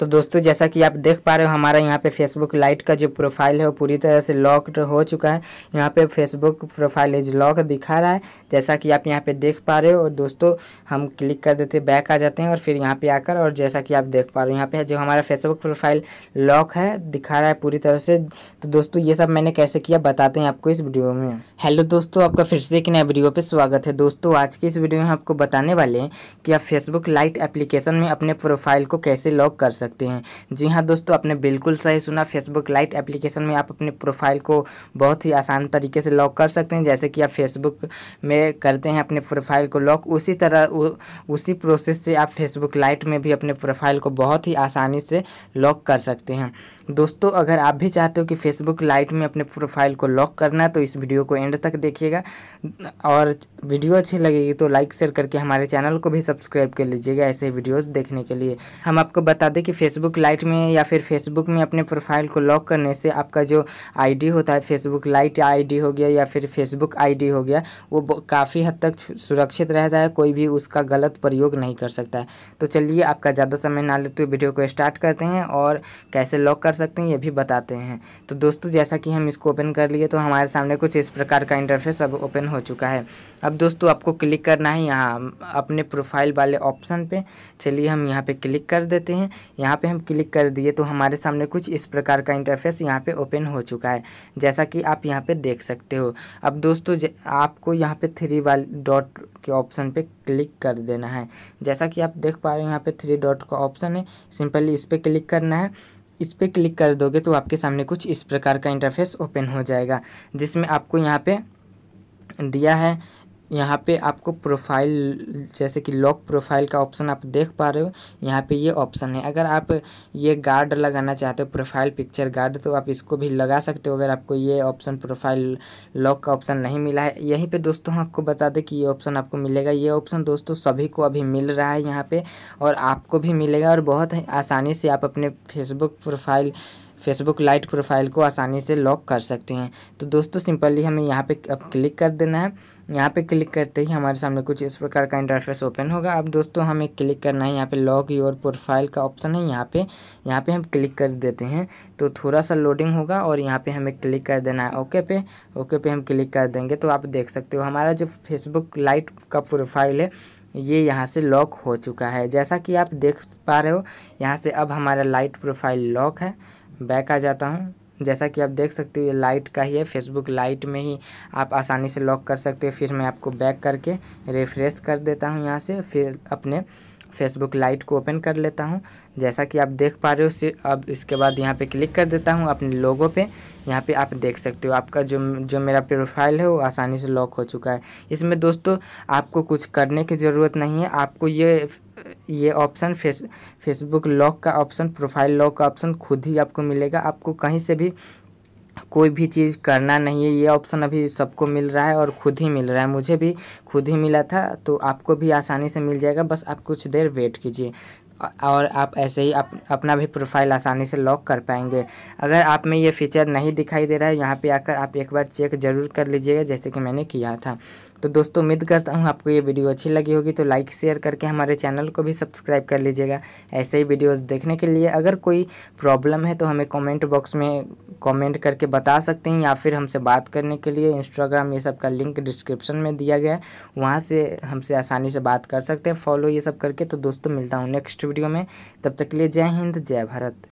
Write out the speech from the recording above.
तो दोस्तों जैसा कि आप देख पा रहे हो हमारा यहाँ पे फेसबुक लाइट का जो प्रोफाइल है वो पूरी तरह से लॉक्ड हो चुका है यहाँ पे फेसबुक प्रोफाइल इज लॉक दिखा रहा है जैसा कि आप यहाँ पे देख पा रहे हो और दोस्तों हम क्लिक कर देते बैक आ जाते हैं और फिर यहाँ पे आकर और जैसा कि आप देख पा रहे हो यहाँ पे जो हमारा फेसबुक प्रोफाइल लॉक है दिखा रहा है पूरी तरह से तो दोस्तों ये सब मैंने कैसे किया बताते हैं आपको इस वीडियो में हेलो दोस्तों आपका फिर से एक नया वीडियो पर स्वागत है दोस्तों आज की इस वीडियो में आपको बताने वाले हैं कि आप फेसबुक लाइट एप्लीकेशन में अपने प्रोफाइल को कैसे लॉक कर सकते सकते हैं जी हाँ दोस्तों आपने बिल्कुल सही सुना फेसबुक लाइट एप्लीकेशन में आप अपने प्रोफाइल को बहुत ही आसान तरीके से लॉक कर सकते हैं जैसे कि आप फेसबुक में करते हैं अपने प्रोफाइल को लॉक उसी तरह उ, उसी प्रोसेस से आप फेसबुक लाइट में भी अपने प्रोफाइल को बहुत ही आसानी से लॉक कर सकते हैं दोस्तों अगर आप भी चाहते हो कि फेसबुक लाइट में अपने प्रोफाइल को लॉक करना है तो इस वीडियो को एंड तक देखिएगा और वीडियो अच्छी लगेगी तो लाइक शेयर करके हमारे चैनल को भी सब्सक्राइब कर लीजिएगा ऐसे वीडियोस देखने के लिए हम आपको बता दें कि फेसबुक लाइट में या फिर फेसबुक में अपने प्रोफाइल को लॉक करने से आपका जो आई होता है फेसबुक लाइट आई हो गया या फिर फेसबुक आई हो गया वो काफ़ी हद तक सुरक्षित रहता है कोई भी उसका गलत प्रयोग नहीं कर सकता है तो चलिए आपका ज़्यादा समय ना लेते हुए वीडियो को स्टार्ट करते हैं और कैसे लॉक कर सकते हैं ये भी बताते हैं तो दोस्तों जैसा कि हम इसको ओपन कर लिए तो हमारे सामने कुछ इस प्रकार का इंटरफेस अब ओपन हो चुका है अब दोस्तों आपको क्लिक करना है यहाँ अपने प्रोफाइल वाले ऑप्शन पे चलिए हम यहाँ पे क्लिक कर देते हैं यहाँ पे हम क्लिक कर दिए तो हमारे सामने कुछ इस प्रकार का इंटरफेस यहाँ पे ओपन हो चुका है जैसा कि आप यहाँ पे देख सकते हो अब दोस्तों आपको यहाँ पे थ्री वाले डॉट के ऑप्शन पर क्लिक कर देना है जैसा कि आप देख पा रहे हैं यहाँ पे थ्री डॉट का ऑप्शन है सिंपली इस पर क्लिक करना है इस पर क्लिक कर दोगे तो आपके सामने कुछ इस प्रकार का इंटरफेस ओपन हो जाएगा जिसमें आपको यहाँ पे दिया है यहाँ पे आपको प्रोफाइल जैसे कि लॉक प्रोफाइल का ऑप्शन आप देख पा रहे हो यहाँ पे ये ऑप्शन है अगर आप ये गार्ड लगाना चाहते हो प्रोफाइल पिक्चर गार्ड तो आप इसको भी लगा सकते हो अगर आपको ये ऑप्शन प्रोफाइल लॉक का ऑप्शन नहीं मिला है यहीं पे दोस्तों हम आपको बता दें कि ये ऑप्शन आपको मिलेगा ये ऑप्शन दोस्तों सभी को अभी मिल रहा है यहाँ पर और आपको भी मिलेगा और बहुत आसानी से आप अपने Facebook profile Facebook lite profile को आसानी से लॉक कर सकते हैं तो दोस्तों सिंपली हमें यहाँ पे अब क्लिक कर देना है यहाँ पे क्लिक करते ही हमारे सामने कुछ इस प्रकार का इंटरफेस ओपन होगा अब दोस्तों हमें क्लिक करना है यहाँ पे लॉक योर प्रोफाइल का ऑप्शन है यहाँ पे यहाँ पे हम क्लिक कर देते हैं तो थोड़ा सा लोडिंग होगा और यहाँ पे हमें क्लिक कर देना है ओके पे ओके पे हम क्लिक कर देंगे तो आप देख सकते हो हमारा जो फेसबुक लाइट का प्रोफाइल है ये यहाँ से लॉक हो चुका है जैसा कि आप देख पा रहे हो यहाँ से अब हमारा लाइट प्रोफाइल लॉक है बैक आ जाता हूँ जैसा कि आप देख सकते हो ये लाइट का ही है फेसबुक लाइट में ही आप आसानी से लॉक कर सकते हो फिर मैं आपको बैक करके रिफ्रेश कर देता हूँ यहाँ से फिर अपने फेसबुक लाइट को ओपन कर लेता हूँ जैसा कि आप देख पा रहे हो अब इसके बाद यहाँ पे क्लिक कर देता हूँ अपने लोगों पे यहाँ पे आप देख सकते हो आपका जो जो मेरा प्रोफाइल है वो आसानी से लॉक हो चुका है इसमें दोस्तों आपको कुछ करने की ज़रूरत नहीं है आपको ये ये ऑप्शन फेस फेसबुक लॉक का ऑप्शन प्रोफाइल लॉक का ऑप्शन खुद ही आपको मिलेगा आपको कहीं से भी कोई भी चीज़ करना नहीं है ये ऑप्शन अभी सबको मिल रहा है और खुद ही मिल रहा है मुझे भी खुद ही मिला था तो आपको भी आसानी से मिल जाएगा बस आप कुछ देर वेट कीजिए और आप ऐसे ही अप, अपना भी प्रोफाइल आसानी से लॉक कर पाएंगे अगर आप में ये फीचर नहीं दिखाई दे रहा है यहाँ पे आकर आप एक बार चेक ज़रूर कर लीजिएगा जैसे कि मैंने किया था तो दोस्तों उम्मीद करता हूँ आपको ये वीडियो अच्छी लगी होगी तो लाइक शेयर करके हमारे चैनल को भी सब्सक्राइब कर लीजिएगा ऐसे ही वीडियोस देखने के लिए अगर कोई प्रॉब्लम है तो हमें कमेंट बॉक्स में कमेंट करके बता सकते हैं या फिर हमसे बात करने के लिए इंस्टाग्राम ये सब का लिंक डिस्क्रिप्शन में दिया गया है वहाँ से हमसे आसानी से बात कर सकते हैं फॉलो ये सब करके तो दोस्तों मिलता हूँ नेक्स्ट वीडियो में तब तक के लिए जय हिंद जय भारत